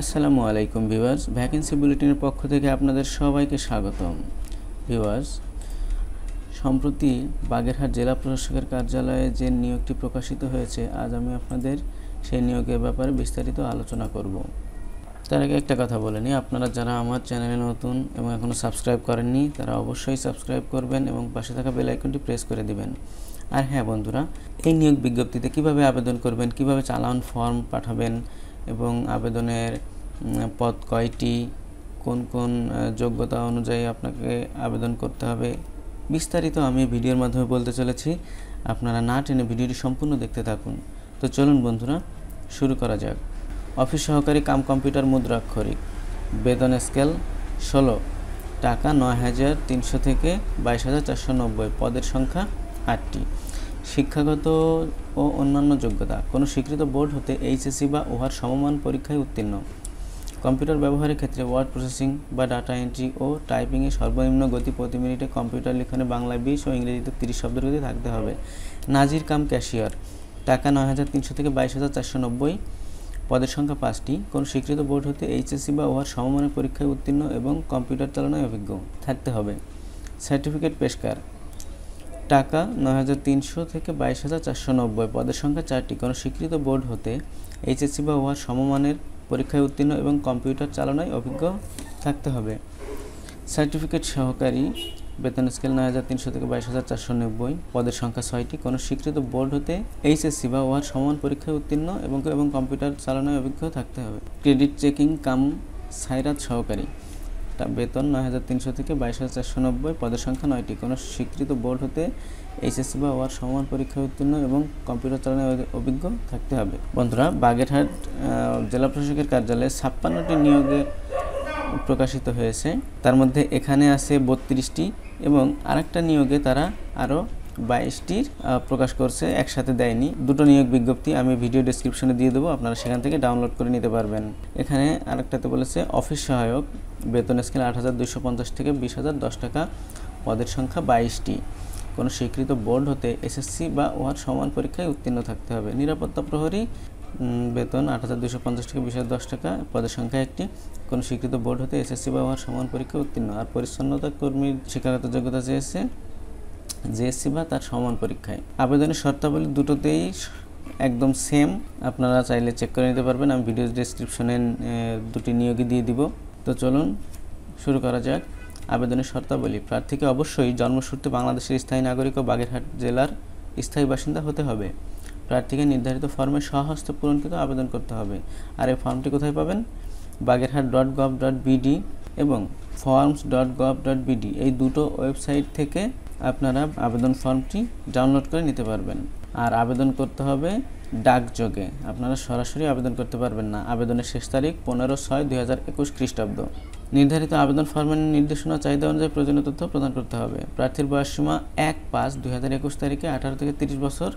আসসালামু আলাইকুম viewers vacancy বুলেটিনের পক্ষ থেকে আপনাদের সবাইকে স্বাগতম ভিউয়ার্স সম্প্রতি বাগেরহাট জেলা প্রশাসকের কার্যালয়ে যে নিয়োগটি প্রকাশিত হয়েছে আজ আমি আপনাদের সেই নিয়োগের ব্যাপারে বিস্তারিত আলোচনা করব তার আগে একটা কথা বলে নিই আপনারা যারা আমার চ্যানেলে নতুন এবং এখনও সাবস্ক্রাইব করেননি তারা অবশ্যই সাবস্ক্রাইব করবেন এবং পাশে থাকা বেল আইকনটি প্রেস করে দিবেন আর হ্যাঁ বন্ধুরা এই নিয়োগ বিজ্ঞপ্তিতে কিভাবে আবেদন করবেন কিভাবে চালান ফর্ম পাঠাবেন এবং আবেদনের পদ কয়টি কোন কোন যোগ্যতা অনুযায়ী আপনাকে আবেদন করতে হবে বিস্তারিত আমি ভিডিওর মাধ্যমে বলতে চলেছি আপনারা না টেনে ভিডিওটি সম্পূর্ণ দেখতে থাকুন তো চলুন বন্ধুরা শুরু করা যাক অফিস সহকারী কাম কম্পিউটার মুদ্রাক্ষরিক বেতন স্কেল ষোলো টাকা নয় হাজার তিনশো থেকে বাইশ হাজার চারশো নব্বই পদের সংখ্যা আটটি শিক্ষাগত ও অন্যান্য যোগ্যতা কোনো স্বীকৃত বোর্ড হতে এইচএসসি বা উহার সমমান পরীক্ষায় উত্তীর্ণ কম্পিউটার ব্যবহারের ক্ষেত্রে ওয়ার্ড প্রসেসিং বা ডাটা এন্ট্রি ও টাইপিংয়ে সর্বনিম্ন গতি প্রতি মিনিটে কম্পিউটার লিখনে বাংলায় বিশ ও ইংরেজিতে তিরিশ শব্দের গতি থাকতে হবে নাজির কাম ক্যাশিয়ার টাকা নয় হাজার তিনশো থেকে বাইশ হাজার চারশো নব্বই পদের সংখ্যা পাঁচটি কোনো স্বীকৃত বোর্ড হতে এইচএসসি বা ওহার সমমানের পরীক্ষায় উত্তীর্ণ এবং কম্পিউটার চালানোয় অভিজ্ঞ থাকতে হবে সার্টিফিকেট পেশকার টাকা নয় হাজার তিনশো থেকে বাইশ হাজার চারশো নব্বই পদের সংখ্যা চারটি কোনো স্বীকৃত বোর্ড হতে এইচএসসি বা ওয়ার সমমানের পরীক্ষায় উত্তীর্ণ এবং কম্পিউটার চালনায় অভিজ্ঞ থাকতে হবে সার্টিফিকেট সহকারী বেতন স্কেল নয় হাজার তিনশো থেকে বাইশ হাজার চারশো নব্বই পদের সংখ্যা ছয়টি কোনো স্বীকৃত বোর্ড হতে এইচএসসি বা ওয়ার সমান পরীক্ষায় উত্তীর্ণ এবং এবং কম্পিউটার চালনায় অভিজ্ঞ থাকতে হবে ক্রেডিট চেকিং কাম সাইরাত সহকারী বেতন নয় হাজার তিনশো থেকে বাইশ হাজার চারশো নব্বই পদের সংখ্যা নয়টি কোনো স্বীকৃত বোর্ড হতে এইচএসসি বা ওয়ার সমান পরীক্ষা উত্তীর্ণ এবং কম্পিউটার চালানোর অভিজ্ঞ থাকতে হবে বন্ধুরা বাগেরহাট জেলা প্রশাসকের কার্যালয়ে ছাপ্পান্নটি নিয়োগে প্রকাশিত হয়েছে তার মধ্যে এখানে আছে বত্রিশটি এবং আরেকটা নিয়োগে তারা আরও বাইশটির প্রকাশ করছে একসাথে দেয়নি দুটো নিয়োগ বিজ্ঞপ্তি আমি ভিডিও ডিসক্রিপশনে দিয়ে দেবো আপনারা সেখান থেকে ডাউনলোড করে নিতে পারবেন এখানে আরেকটাতে বলেছে অফিস সহায়ক বেতন স্কেল আট হাজার পঞ্চাশ থেকে বিশ হাজার দশ টাকা পদের সংখ্যা বাইশটি কোনো স্বীকৃত বোর্ড হতে এসএসসি বা ওয়ার সমান পরীক্ষায় উত্তীর্ণ থাকতে হবে নিরাপত্তা প্রহরী বেতন আট হাজার দুশো পঞ্চাশ থেকে বিশ দশ টাকা পদের সংখ্যা একটি কোনো স্বীকৃত বোর্ড হতে এসএসসি বা ওয়ার সমান পরীক্ষায় উত্তীর্ণ আর পরিচ্ছন্নতা কর্মীর শিক্ষাগত যোগ্যতা চেয়েছে জেএসসি বা তার সমান পরীক্ষায় আবেদনের শর্তাবলী দুটোতেই একদম সেম আপনারা চাইলে চেক করে নিতে পারবেন আমি ভিডিও ডিসক্রিপশনে দুটি নিয়োগই দিয়ে দিব তো চলুন শুরু করা যাক আবেদনের শর্তাবলী প্রার্থীকে অবশ্যই জন্মসূত্রে বাংলাদেশের স্থায়ী নাগরিক ও বাগেরহাট জেলার স্থায়ী বাসিন্দা হতে হবে প্রার্থীকে নির্ধারিত ফর্মে সহস্ত পূরণকৃত আবেদন করতে হবে আর এই ফর্মটি কোথায় পাবেন Bagerhat dot gov dot BD এবং forms dot gov dot BD এই দুটো ওয়েবসাইট থেকে আপনারা আবেদন ফর্মটি ডাউনলোড করে নিতে পারবেন আর আবেদন করতে হবে ডাকযোগে আপনারা সরাসরি আবেদন করতে পারবেন না আবেদনের শেষ তারিখ পনেরো ছয় দুই হাজার একুশ খ্রিস্টাব্দ নির্ধারিত আবেদন ফর্মের নির্দেশনা চাহিদা অনুযায়ী প্রয়োজনীয় তথ্য প্রদান করতে হবে প্রার্থীর বয়সসীমা এক পাঁচ দুই হাজার একুশ তারিখে আঠারো থেকে তিরিশ বছর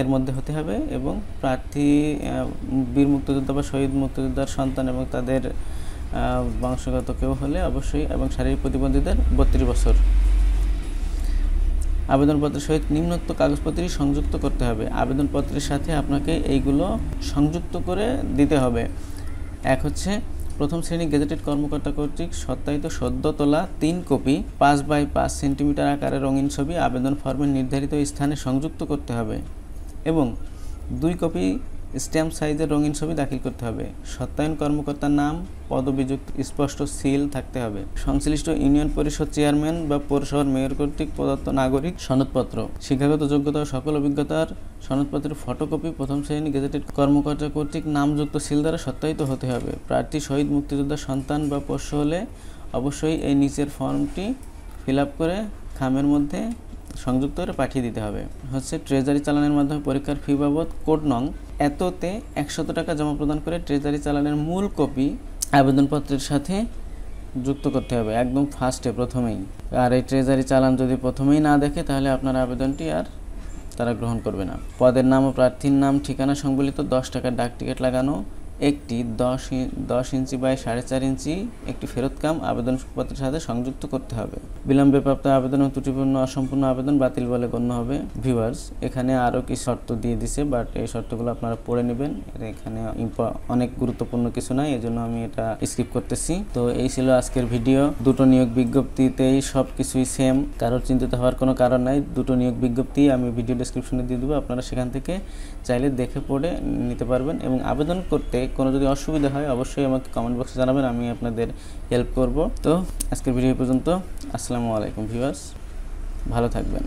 এর মধ্যে হতে হবে এবং প্রার্থী বীর মুক্তিযোদ্ধা বা শহীদ মুক্তিযোদ্ধার সন্তান এবং তাদের বংশগত কেউ হলে অবশ্যই এবং শারীরিক প্রতিবন্ধীদের বত্রিশ বছর আবেদনপত্রের সহিত নিম্নোক্ত কাগজপত্রই সংযুক্ত করতে হবে আবেদনপত্রের সাথে আপনাকে এইগুলো সংযুক্ত করে দিতে হবে এক হচ্ছে প্রথম শ্রেণী গেজেটেড কর্মকর্তা কর্তৃক সত্তাহিত সদ্য তোলা তিন কপি পাঁচ বাই পাঁচ সেন্টিমিটার আকারের রঙিন ছবি আবেদন ফর্মের নির্ধারিত স্থানে সংযুক্ত করতে হবে এবং দুই কপি স্ট্যাম্প সাইজের রঙিন ছবি দাখিল করতে হবে সত্যায়ন কর্মকর্তার নাম পদবিযুক্ত স্পষ্ট সিল থাকতে হবে সংশ্লিষ্ট ইউনিয়ন পরিষদ চেয়ারম্যান বা পৌরসভার মেয়র কর্তৃক প্রদত্ত নাগরিক সনদপত্র শিক্ষাগত যোগ্যতা সকল অভিজ্ঞতার সনদপত্রের ফটোকপি প্রথম শ্রেণী গেজেটেড কর্মকর্তা কর্তৃক নামযুক্ত সিল দ্বারা সত্যায়িত হতে হবে প্রার্থী শহীদ মুক্তিযোদ্ধা সন্তান বা পোষ্য হলে অবশ্যই এই নিচের ফর্মটি ফিল করে খামের মধ্যে সংযুক্ত করে পাঠিয়ে দিতে হবে হচ্ছে ট্রেজারি চালানের মাধ্যমে পরীক্ষার ফি বাবদ কোড নং এততে একশত টাকা জমা প্রদান করে ট্রেজারি চালানের মূল কপি আবেদনপত্রের সাথে যুক্ত করতে হবে একদম ফার্স্টে প্রথমেই আর এই ট্রেজারি চালান যদি প্রথমেই না দেখে তাহলে আপনার আবেদনটি আর তারা গ্রহণ করবে না পদের নাম ও প্রার্থীর নাম ঠিকানা সংবলিত দশ টাকার ডাক টিকিট লাগানো একটি দশ দশ ইঞ্চি বাই সাড়ে চার ইঞ্চি একটি ফেরত আবেদন আবেদনপত্রের সাথে সংযুক্ত করতে হবে বিলম্বে প্রাপ্ত আবেদন ও ত্রুটিপূর্ণ অসম্পূর্ণ আবেদন বাতিল বলে গণ্য হবে ভিউয়ার্স এখানে আরও কি শর্ত দিয়ে দিছে বাট এই শর্তগুলো আপনারা পড়ে নেবেন এখানে অনেক গুরুত্বপূর্ণ কিছু নাই এজন্য আমি এটা স্কিপ করতেছি তো এই ছিল আজকের ভিডিও দুটো নিয়োগ বিজ্ঞপ্তিতেই সব কিছুই সেম কারোর চিন্তিত হওয়ার কোনো কারণ নাই দুটো নিয়োগ বিজ্ঞপ্তি আমি ভিডিও ডিসক্রিপশনে দিয়ে দেবো আপনারা সেখান থেকে চাইলে দেখে পড়ে নিতে পারবেন এবং আবেদন করতে কোনো যদি অসুবিধা হয় অবশ্যই আমাকে কমেন্ট বক্সে জানাবেন আমি আপনাদের হেল্প করব তো আজকের ভিডিও পর্যন্ত আসসালামু আলাইকুম ভিউয়ার্স ভালো থাকবেন